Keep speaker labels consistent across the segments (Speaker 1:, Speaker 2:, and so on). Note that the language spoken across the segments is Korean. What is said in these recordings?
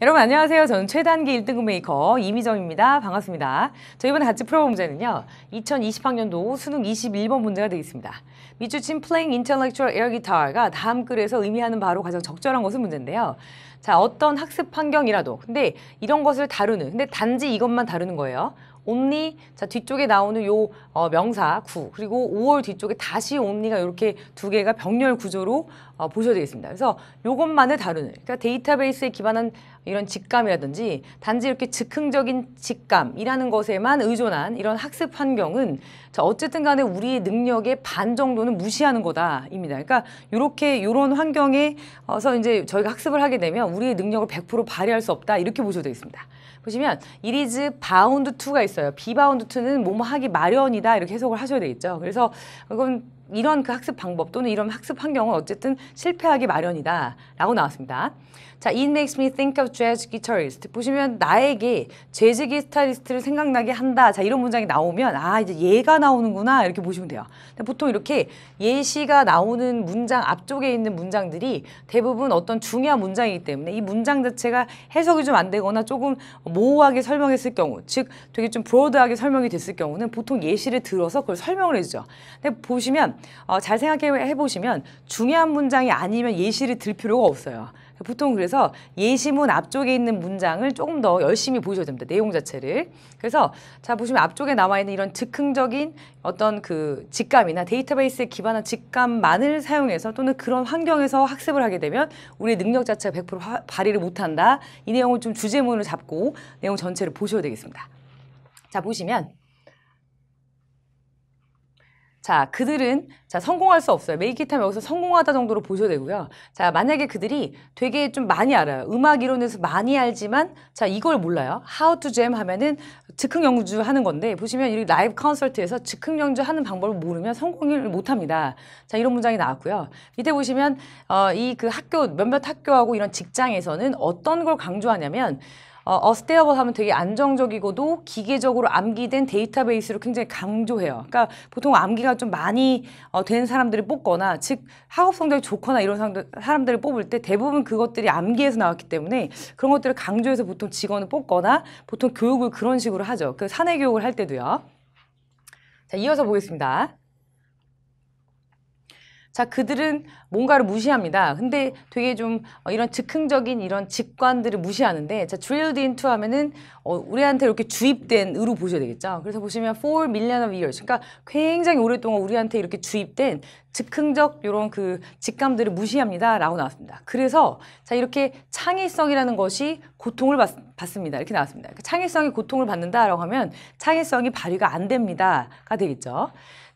Speaker 1: 여러분 안녕하세요. 저는 최단기 1등급 메이커 이미정입니다. 반갑습니다. 저 이번에 같이 풀어볼 문제는요. 2020학년도 수능 21번 문제가 되겠습니다. 미추친 Playing Intellectual Air Guitar가 다음 글에서 의미하는 바로 가장 적절한 것은 문제인데요. 자 어떤 학습 환경이라도 근데 이런 것을 다루는 근데 단지 이것만 다루는 거예요. 옴니 자 뒤쪽에 나오는 요 어, 명사 구 그리고 5월 뒤쪽에 다시 옴니가 이렇게 두 개가 병렬 구조로 어, 보셔야 되겠습니다. 그래서 요것만을 다루는 그러니까 데이터베이스에 기반한 이런 직감이라든지 단지 이렇게 즉흥적인 직감이라는 것에만 의존한 이런 학습 환경은 자 어쨌든 간에 우리의 능력의 반 정도는 무시하는 거다입니다. 그러니까 요렇게 요런 환경에서 이제 저희가 학습을 하게 되면 우리의 능력을 100% 발휘할 수 없다 이렇게 보셔도 되겠습니다. 보시면 이리즈 바운드 투가 있어요. 비바운드 투는 뭐뭐 하기 마련이다 이렇게 해석을 하셔야 되겠죠. 그래서 이건 이런 그 학습 방법 또는 이런 학습 환경은 어쨌든 실패하기 마련이다 라고 나왔습니다. 자, It makes me think of jazz guitarist. 보시면 나에게 재즈 기타리스트를 생각나게 한다. 자, 이런 문장이 나오면 아, 이제 얘가 나오는구나 이렇게 보시면 돼요. 보통 이렇게 예시가 나오는 문장 앞쪽에 있는 문장들이 대부분 어떤 중요한 문장이기 때문에 이 문장 자체가 해석이 좀 안 되거나 조금 모호하게 설명했을 경우 즉 되게 좀 브로드하게 설명이 됐을 경우는 보통 예시를 들어서 그걸 설명을 해주죠. 근데 보시면 어, 잘 생각해 보시면 중요한 문장이 아니면 예시를 들 필요가 없어요. 보통 그래서 예시문 앞쪽에 있는 문장을 조금 더 열심히 보셔야 됩니다. 내용 자체를. 그래서 자 보시면 앞쪽에 나와 있는 이런 즉흥적인 어떤 그 직감이나 데이터베이스에 기반한 직감만을 사용해서 또는 그런 환경에서 학습을 하게 되면 우리의 능력 자체가 100% 화, 발휘를 못한다. 이 내용을 좀 주제문을 잡고 내용 전체를 보셔야 되겠습니다. 자 보시면 자, 그들은 자, 성공할 수 없어요. 메이키타임 여기서 성공하다 정도로 보셔야 되고요. 자, 만약에 그들이 되게 좀 많이 알아요. 음악 이론에서 많이 알지만 자, 이걸 몰라요. How to jam 하면은 즉흥 연주 하는 건데 보시면 이 라이브 콘서트에서 즉흥 연주 하는 방법을 모르면 성공을 못 합니다. 자, 이런 문장이 나왔고요. 밑에 보시면 어, 이 그 학교 몇몇 학교하고 이런 직장에서는 어떤 걸 강조하냐면 어, 어스테어블 하면 되게 안정적이고도 기계적으로 암기된 데이터베이스로 굉장히 강조해요. 그러니까 보통 암기가 좀 많이 어, 된 사람들을 뽑거나 즉 학업 성적이 좋거나 이런 사람들, 사람들을 뽑을 때 대부분 그것들이 암기에서 나왔기 때문에 그런 것들을 강조해서 보통 직원을 뽑거나 보통 교육을 그런 식으로 하죠. 그 사내 교육을 할 때도요. 자, 이어서 보겠습니다. 자, 그들은 뭔가를 무시합니다. 근데 되게 좀 어, 이런 즉흥적인 이런 직관들을 무시하는데, 자, drilled into 하면은, 어, 우리한테 이렇게 주입된 으로 보셔야 되겠죠. 그래서 보시면 4 million of years. 그러니까 굉장히 오랫동안 우리한테 이렇게 주입된 즉흥적 이런 그 직감들을 무시합니다. 라고 나왔습니다. 그래서 자, 이렇게 창의성이라는 것이 고통을 받, 받습니다. 이렇게 나왔습니다. 그 창의성이 고통을 받는다라고 하면 창의성이 발휘가 안 됩니다가 되겠죠.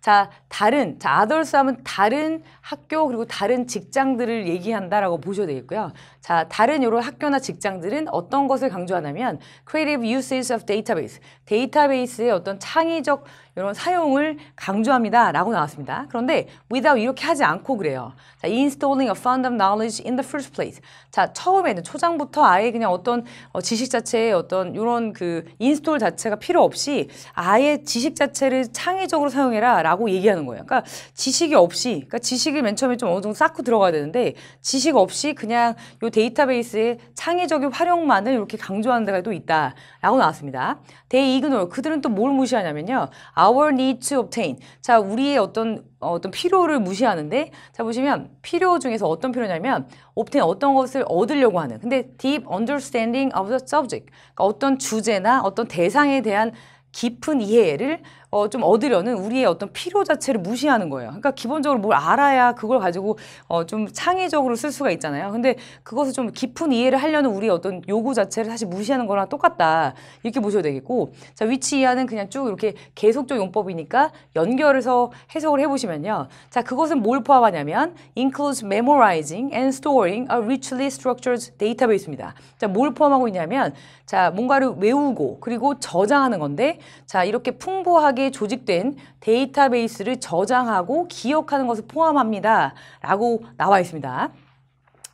Speaker 1: 자, 다른, 자, 아덜스 하면 다른 학교 그리고 다른 직장들을 얘기한다라고 보셔야 되겠고요. 자, 다른 여러 학교나 직장들은 어떤 것을 강조하냐면 creative uses of database. 데이터베이스의 어떤 창의적 이런 사용을 강조합니다. 라고 나왔습니다. 그런데 without 이렇게 하지 않고 그래요. 자, installing a fund of knowledge in the first place. 자, 처음에는 초장부터 아예 그냥 어떤 어, 지식 자체에 어떤 이런 그 인스톨 자체가 필요 없이 아예 지식 자체를 창의적으로 사용해라 라고 얘기하는 거예요. 그러니까 지식이 없이, 그러니까 지식을 맨 처음에 좀 어느 정도 쌓고 들어가야 되는데 지식 없이 그냥 요 데이터베이스의 창의적인 활용만을 이렇게 강조하는 데가 또 있다 라고 나왔습니다. They ignore. 그들은 또 뭘 무시하냐면요. 아, our need to obtain. 자, 우리의 어떤 어, 어떤 필요를 무시하는데 자 보시면 필요 중에서 어떤 필요냐면 obtain 어떤 것을 얻으려고 하는. 근데 deep understanding of the subject. 그러니까 어떤 주제나 어떤 대상에 대한 깊은 이해를 어, 좀 얻으려는 우리의 어떤 필요 자체를 무시하는 거예요. 그러니까 기본적으로 뭘 알아야 그걸 가지고 어, 좀 창의적으로 쓸 수가 있잖아요. 근데 그것을 좀 깊은 이해를 하려는 우리의 어떤 요구 자체를 사실 무시하는 거랑 똑같다. 이렇게 보셔야 되겠고 자 위치 이하는 그냥 쭉 이렇게 계속적 용법이니까 연결해서 해석을 해보시면요. 자 그것은 뭘 포함하냐면 includes memorizing and storing a richly structured database입니다. 자 뭘 포함하고 있냐면 자 뭔가를 외우고 그리고 저장하는 건데 자 이렇게 풍부하게 데이터에 조직된 데이터베이스를 저장하고 기억하는 것을 포함합니다. 라고 나와 있습니다.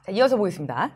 Speaker 1: 자, 이어서 보겠습니다.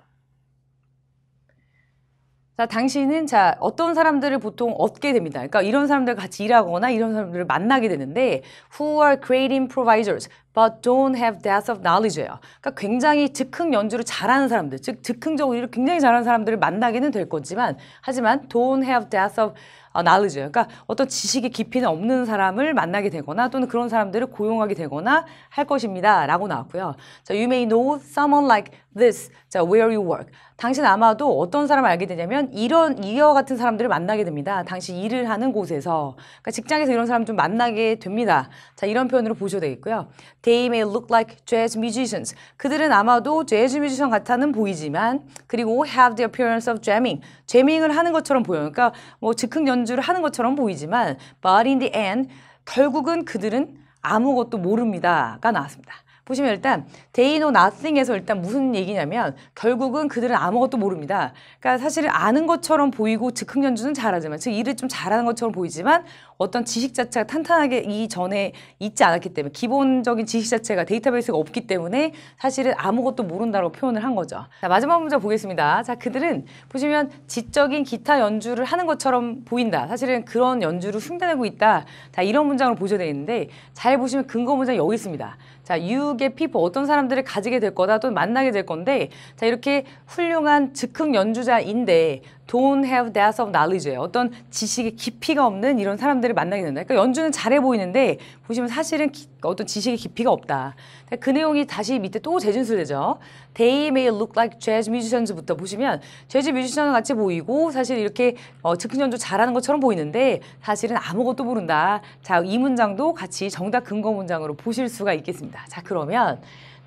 Speaker 1: 자, 당신은 자, 어떤 사람들을 보통 얻게 됩니다. 그러니까 이런 사람들 같이 일하거나 이런 사람들을 만나게 되는데 who are creating providers. but don't have depth of knowledge예요. 그러니까 굉장히 즉흥 연주를 잘하는 사람들, 즉 즉흥적으로 일을 굉장히 잘하는 사람들을 만나기는 될 거지만 하지만 don't have depth of 어, knowledge. 그러니까 어떤 지식의 깊이는 없는 사람을 만나게 되거나 또는 그런 사람들을 고용하게 되거나 할 것입니다. 라고 나왔고요. 자, you may know someone like this. 자, where you work. 당신 아마도 어떤 사람을 알게 되냐면 이런 이어 같은 사람들을 만나게 됩니다. 당신 일을 하는 곳에서. 그러니까 직장에서 이런 사람 좀 만나게 됩니다. 자, 이런 표현으로 보셔도 되겠고요. They may look like jazz musicians. 그들은 아마도 재즈 뮤지션 같아는 보이지만 그리고 have the appearance of jamming. 재밍을 하는 것처럼 보여요. 그러니까 뭐 즉흥 연주를 하는 것처럼 보이지만 but in the end 결국은 그들은 아무것도 모릅니다가 나왔습니다. 보시면 일단 they know nothing에서 일단 무슨 얘기냐면 결국은 그들은 아무것도 모릅니다. 그러니까 사실 아는 것처럼 보이고 즉흥 연주는 잘하지만 즉 일을 좀 잘하는 것처럼 보이지만 어떤 지식 자체가 탄탄하게 이전에 있지 않았기 때문에 기본적인 지식 자체가 데이터베이스가 없기 때문에 사실은 아무것도 모른다고 표현을 한 거죠. 자, 마지막 문제 보겠습니다. 자, 그들은 보시면 지적인 기타 연주를 하는 것처럼 보인다. 사실은 그런 연주를 흉내내고 있다. 자, 이런 문장으로 보셔야되어는데잘 보시면 근거 문장이 여기 있습니다. 자, 유의 피부 뭐 어떤 사람들을 가지게 될 거다 또 만나게 될 건데 자, 이렇게 훌륭한 즉흥 연주자인데 don't have d e p t of k n o w l e d g e 어떤 지식의 깊이가 없는 이런 사람들을 만나게 된다. 그러니까 연주는 잘해 보이는데 보시면 사실은 기, 어떤 지식의 깊이가 없다. 그 내용이 다시 밑에 또 재진술되죠. They may look like jazz musicians부터 보시면 재즈 뮤지션 같이 보이고 사실 이렇게 어, 즉흥 연주 잘하는 것처럼 보이는데 사실은 아무것도 모른다. 자, 이 문장도 같이 정답 근거 문장으로 보실 수가 있겠습니다. 자, 그러면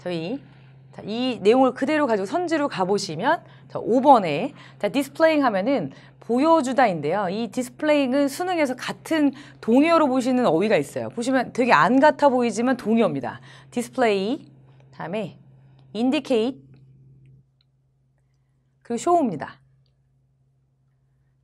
Speaker 1: 저희 자, 이 내용을 그대로 가지고 선지로 가보시면 자, 5번에 자, 디스플레잉 하면은 보여주다인데요. 이 디스플레잉은 수능에서 같은 동의어로 보시는 어휘가 있어요. 보시면 되게 안 같아 보이지만 동의어입니다. 디스플레이, 다음에 인디케이트, 그리고 쇼입니다.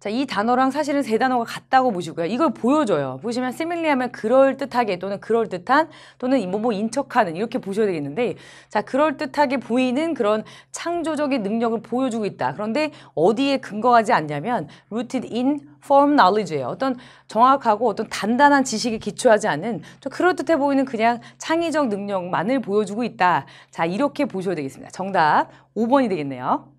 Speaker 1: 자, 이 단어랑 사실은 세 단어가 같다고 보시고요. 이걸 보여줘요. 보시면 시밀리하면 그럴듯하게 또는 그럴듯한 또는 뭐뭐 뭐 인척하는 이렇게 보셔야 되겠는데 자, 그럴듯하게 보이는 그런 창조적인 능력을 보여주고 있다. 그런데 어디에 근거하지 않냐면 rooted in firm knowledge예요. 어떤 정확하고 어떤 단단한 지식에 기초하지 않은 좀 그럴듯해 보이는 그냥 창의적 능력만을 보여주고 있다. 자, 이렇게 보셔야 되겠습니다. 정답 5번이 되겠네요.